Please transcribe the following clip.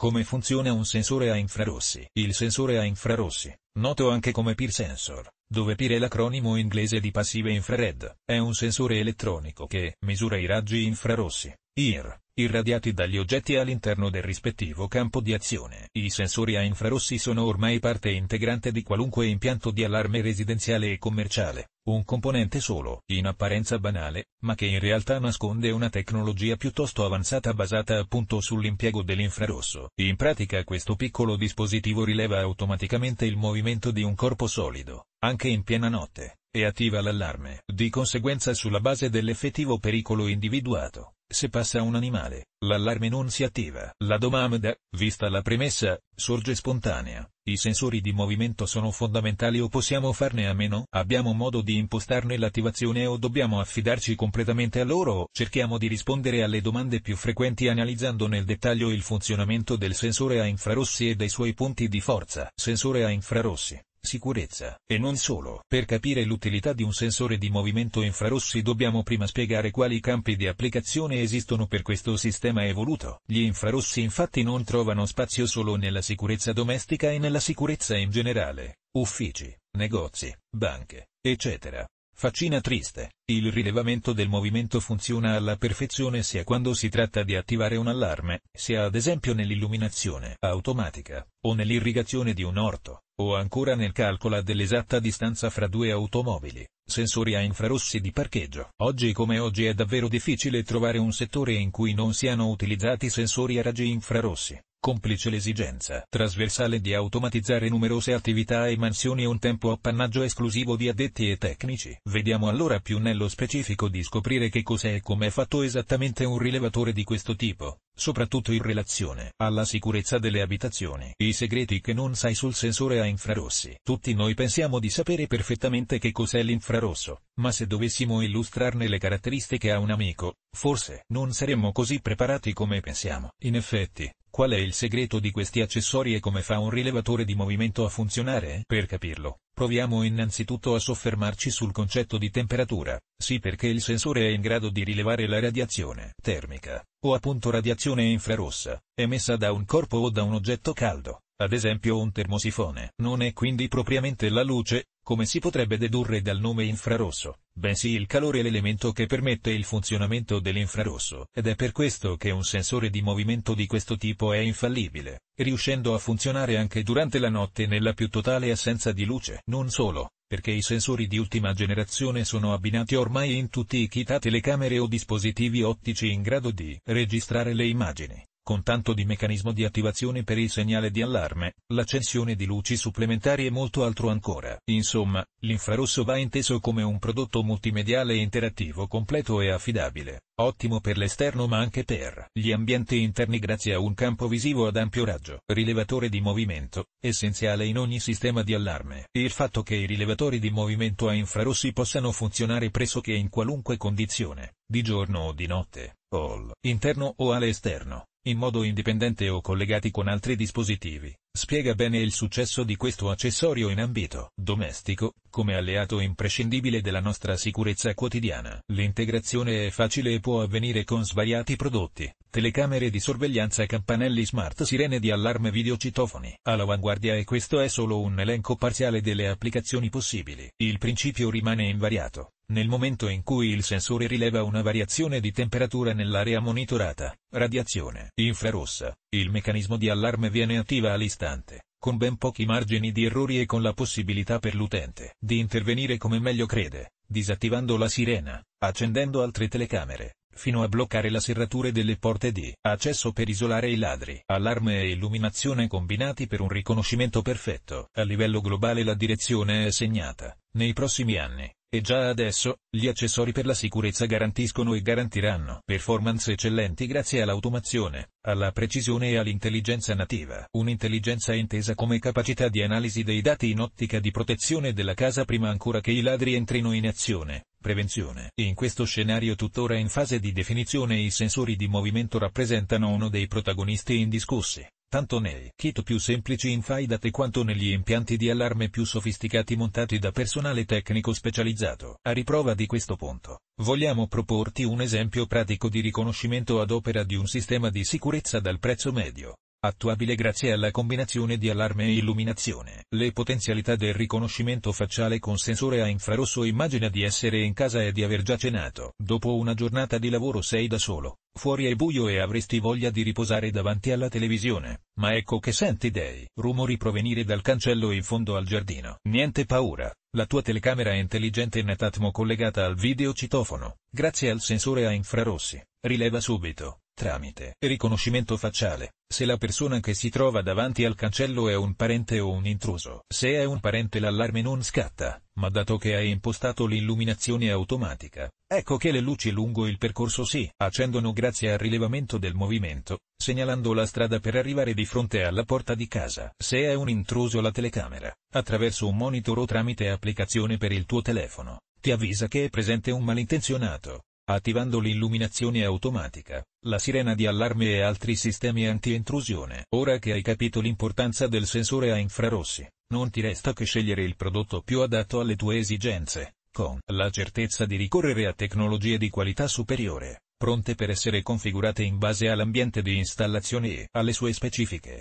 Come funziona un sensore a infrarossi? Il sensore a infrarossi, noto anche come PIR sensor, dove PIR è l'acronimo inglese di passive infrared, è un sensore elettronico che misura i raggi infrarossi, IR, irradiati dagli oggetti all'interno del rispettivo campo di azione. I sensori a infrarossi sono ormai parte integrante di qualunque impianto di allarme residenziale e commerciale, un componente solo, in apparenza banale, ma che in realtà nasconde una tecnologia piuttosto avanzata basata appunto sull'impiego dell'infrarosso. In pratica questo piccolo dispositivo rileva automaticamente il movimento di un corpo solido, anche in piena notte, e attiva l'allarme. Di conseguenza sulla base dell'effettivo pericolo individuato, se passa un animale, l'allarme non si attiva. La domanda, vista la premessa, sorge spontanea. I sensori di movimento sono fondamentali o possiamo farne a meno? Abbiamo modo di impostarne l'attivazione o dobbiamo affidarci completamente a loro? Cerchiamo di rispondere alle domande più frequenti analizzando nel dettaglio il funzionamento del sensore a infrarossi e dei suoi punti di forza. Sensore a infrarossi sicurezza, e non solo. Per capire l'utilità di un sensore di movimento infrarossi dobbiamo prima spiegare quali campi di applicazione esistono per questo sistema evoluto. Gli infrarossi infatti non trovano spazio solo nella sicurezza domestica e nella sicurezza in generale, uffici, negozi, banche, eccetera, Faccina triste, il rilevamento del movimento funziona alla perfezione sia quando si tratta di attivare un allarme, sia ad esempio nell'illuminazione automatica, o nell'irrigazione di un orto, o ancora nel calcolo dell'esatta distanza fra due automobili, sensori a infrarossi di parcheggio. Oggi come oggi è davvero difficile trovare un settore in cui non siano utilizzati sensori a raggi infrarossi complice l'esigenza trasversale di automatizzare numerose attività e mansioni un tempo appannaggio esclusivo di addetti e tecnici. Vediamo allora più nello specifico di scoprire che cos'è e com'è fatto esattamente un rilevatore di questo tipo soprattutto in relazione alla sicurezza delle abitazioni. I segreti che non sai sul sensore a infrarossi. Tutti noi pensiamo di sapere perfettamente che cos'è l'infrarosso, ma se dovessimo illustrarne le caratteristiche a un amico, forse non saremmo così preparati come pensiamo. In effetti, qual è il segreto di questi accessori e come fa un rilevatore di movimento a funzionare? Per capirlo, Proviamo innanzitutto a soffermarci sul concetto di temperatura, sì perché il sensore è in grado di rilevare la radiazione termica, o appunto radiazione infrarossa, emessa da un corpo o da un oggetto caldo, ad esempio un termosifone. Non è quindi propriamente la luce, come si potrebbe dedurre dal nome infrarosso, bensì il calore è l'elemento che permette il funzionamento dell'infrarosso, ed è per questo che un sensore di movimento di questo tipo è infallibile, riuscendo a funzionare anche durante la notte nella più totale assenza di luce. Non solo, perché i sensori di ultima generazione sono abbinati ormai in tutti i kit a telecamere o dispositivi ottici in grado di registrare le immagini, con tanto di meccanismo di attivazione per il segnale di allarme, l'accensione di luci supplementari e molto altro ancora. Insomma, l'infrarosso va inteso come un prodotto multimediale interattivo completo e affidabile, ottimo per l'esterno ma anche per gli ambienti interni grazie a un campo visivo ad ampio raggio. Rilevatore di movimento, essenziale in ogni sistema di allarme. Il fatto che i rilevatori di movimento a infrarossi possano funzionare pressoché in qualunque condizione, di giorno o di notte, all interno o all'esterno, in modo indipendente o collegati con altri dispositivi. Spiega bene il successo di questo accessorio in ambito domestico, come alleato imprescindibile della nostra sicurezza quotidiana. L'integrazione è facile e può avvenire con svariati prodotti, telecamere di sorveglianza campanelli smart sirene di allarme videocitofoni. All'avanguardia e questo è solo un elenco parziale delle applicazioni possibili. Il principio rimane invariato. Nel momento in cui il sensore rileva una variazione di temperatura nell'area monitorata, radiazione infrarossa, il meccanismo di allarme viene attiva all'istante, con ben pochi margini di errori e con la possibilità per l'utente di intervenire come meglio crede, disattivando la sirena, accendendo altre telecamere, fino a bloccare la serratura delle porte di accesso per isolare i ladri. Allarme e illuminazione combinati per un riconoscimento perfetto. A livello globale la direzione è segnata, nei prossimi anni, e già adesso, gli accessori per la sicurezza garantiscono e garantiranno performance eccellenti grazie all'automazione, alla precisione e all'intelligenza nativa. Un'intelligenza intesa come capacità di analisi dei dati in ottica di protezione della casa prima ancora che i ladri entrino in azione. Prevenzione. In questo scenario tuttora in fase di definizione i sensori di movimento rappresentano uno dei protagonisti indiscussi tanto nei kit più semplici in fai da te quanto negli impianti di allarme più sofisticati montati da personale tecnico specializzato. A riprova di questo punto, vogliamo proporti un esempio pratico di riconoscimento ad opera di un sistema di sicurezza dal prezzo medio attuabile grazie alla combinazione di allarme e illuminazione. Le potenzialità del riconoscimento facciale con sensore a infrarosso immagina di essere in casa e di aver già cenato. Dopo una giornata di lavoro sei da solo, Fuori è buio e avresti voglia di riposare davanti alla televisione, ma ecco che senti dei rumori provenire dal cancello in fondo al giardino. Niente paura, la tua telecamera intelligente netatmo collegata al videocitofono, grazie al sensore a infrarossi, rileva subito tramite riconoscimento facciale, se la persona che si trova davanti al cancello è un parente o un intruso. Se è un parente l'allarme non scatta, ma dato che hai impostato l'illuminazione automatica, ecco che le luci lungo il percorso si accendono grazie al rilevamento del movimento, segnalando la strada per arrivare di fronte alla porta di casa. Se è un intruso la telecamera, attraverso un monitor o tramite applicazione per il tuo telefono, ti avvisa che è presente un malintenzionato attivando l'illuminazione automatica, la sirena di allarme e altri sistemi anti-intrusione. Ora che hai capito l'importanza del sensore a infrarossi, non ti resta che scegliere il prodotto più adatto alle tue esigenze, con la certezza di ricorrere a tecnologie di qualità superiore, pronte per essere configurate in base all'ambiente di installazione e alle sue specifiche.